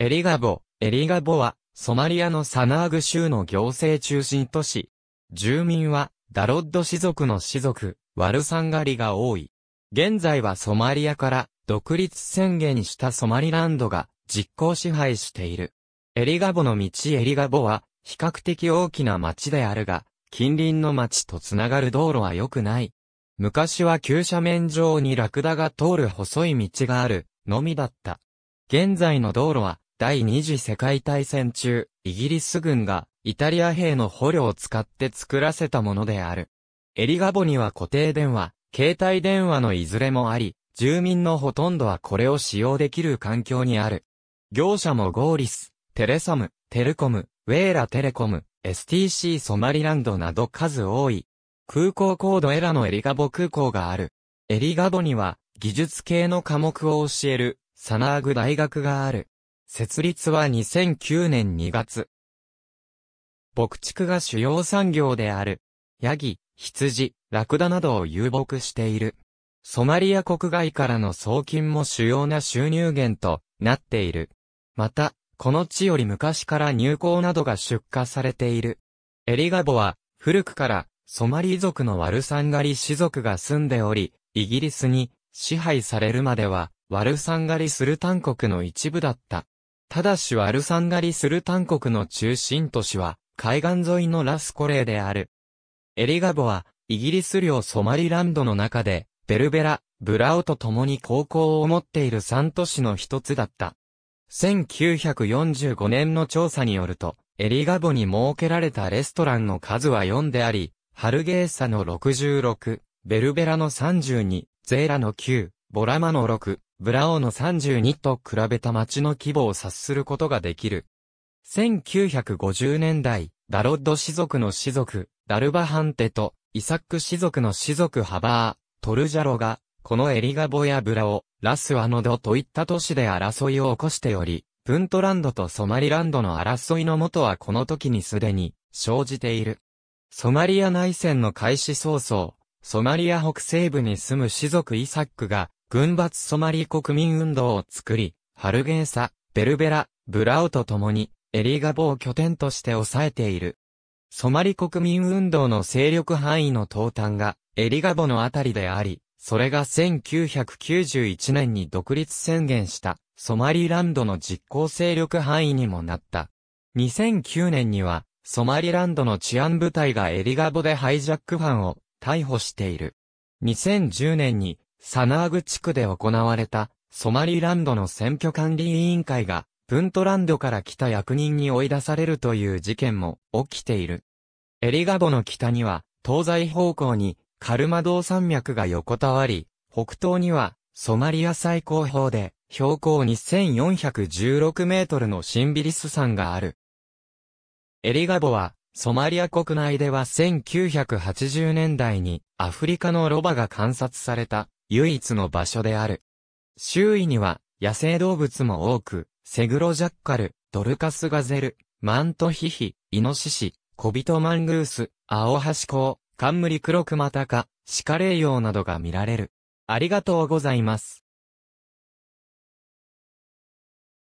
エリガボ、エリガボは、ソマリアのサナーグ州の行政中心都市。住民は、ダロッド氏族の氏族、ワルサンガリが多い。現在はソマリアから独立宣言したソマリランドが実効支配している。エリガボの道エリガボは、比較的大きな町であるが、近隣の町とつながる道路は良くない。昔は急斜面上にラクダが通る細い道がある、のみだった。現在の道路は、第二次世界大戦中、イギリス軍がイタリア兵の捕虜を使って作らせたものである。エリガボには固定電話、携帯電話のいずれもあり、住民のほとんどはこれを使用できる環境にある。業者もゴーリス、テレサム、テルコム、ウェーラテレコム、STC ソマリランドなど数多い。空港コードエラのエリガボ空港がある。エリガボには技術系の科目を教えるサナーグ大学がある。設立は2009年2月。牧畜が主要産業である。ヤギ、羊、ラクダなどを遊牧している。ソマリア国外からの送金も主要な収入源となっている。また、この地より昔から入港などが出荷されている。エリガボは、古くから、ソマリ族のワルサンガリ氏族が住んでおり、イギリスに支配されるまでは、ワルサンガリスルタン国の一部だった。ただしワルサンガリスルタン国の中心都市は、海岸沿いのラスコレーである。エリガボは、イギリス領ソマリランドの中で、ベルベラ、ブラオと共に高校を持っている3都市の一つだった。1945年の調査によると、エリガボに設けられたレストランの数は4であり、ハルゲーサの66、ベルベラの32、ゼーラの9、ボラマの6、ブラオの32と比べた街の規模を察することができる。1950年代、ダロッド氏族の氏族、ダルバハンテと、イサック氏族の氏族ハバー、トルジャロが、このエリガボやブラオ、ラスワノドといった都市で争いを起こしており、プントランドとソマリランドの争いのもとはこの時にすでに生じている。ソマリア内戦の開始早々、ソマリア北西部に住む氏族イサックが、軍閥ソマリ国民運動を作り、ハルゲーサ、ベルベラ、ブラウと共に、エリガボを拠点として抑えている。ソマリ国民運動の勢力範囲の東端が、エリガボのあたりであり、それが1991年に独立宣言したソマリランドの実行勢力範囲にもなった。2009年にはソマリランドの治安部隊がエリガボでハイジャック犯を逮捕している。2010年にサナーグ地区で行われた、ソマリランドの選挙管理委員会が、プントランドから来た役人に追い出されるという事件も起きている。エリガボの北には、東西方向にカルマドー山脈が横たわり、北東にはソマリア最高峰で標高2416メートルのシンビリス山がある。エリガボはソマリア国内では1980年代にアフリカのロバが観察された唯一の場所である。周囲には野生動物も多く、セグロジャッカル、ドルカスガゼル、マントヒヒ、イノシシ、コビトマングース、アオハシコウ、カンムリクロクマタカ、シカレイヨウなどが見られる。ありがとうございます。